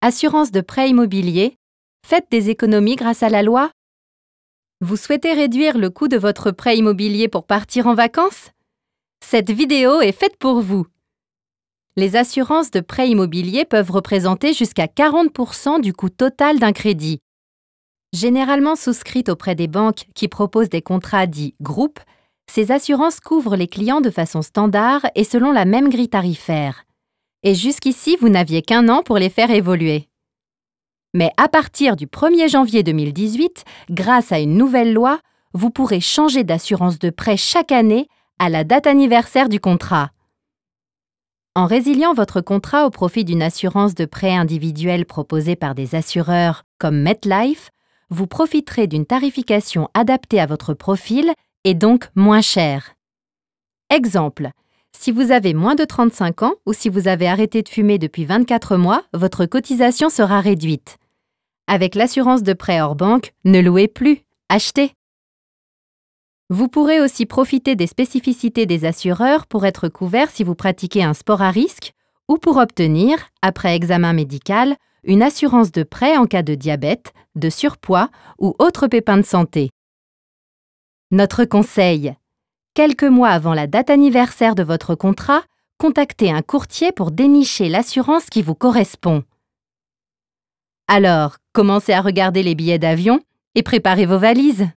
assurance de prêt immobilier, faites des économies grâce à la loi. Vous souhaitez réduire le coût de votre prêt immobilier pour partir en vacances Cette vidéo est faite pour vous. Les assurances de prêt immobilier peuvent représenter jusqu'à 40% du coût total d'un crédit. Généralement souscrites auprès des banques qui proposent des contrats dits groupes, ces assurances couvrent les clients de façon standard et selon la même grille tarifaire et jusqu'ici vous n'aviez qu'un an pour les faire évoluer. Mais à partir du 1er janvier 2018, grâce à une nouvelle loi, vous pourrez changer d'assurance de prêt chaque année à la date anniversaire du contrat. En résiliant votre contrat au profit d'une assurance de prêt individuelle proposée par des assureurs comme MetLife, vous profiterez d'une tarification adaptée à votre profil et donc moins chère. Exemple si vous avez moins de 35 ans ou si vous avez arrêté de fumer depuis 24 mois, votre cotisation sera réduite. Avec l'assurance de prêt hors banque, ne louez plus, achetez. Vous pourrez aussi profiter des spécificités des assureurs pour être couvert si vous pratiquez un sport à risque ou pour obtenir, après examen médical, une assurance de prêt en cas de diabète, de surpoids ou autre pépin de santé. Notre conseil Quelques mois avant la date anniversaire de votre contrat, contactez un courtier pour dénicher l'assurance qui vous correspond. Alors, commencez à regarder les billets d'avion et préparez vos valises.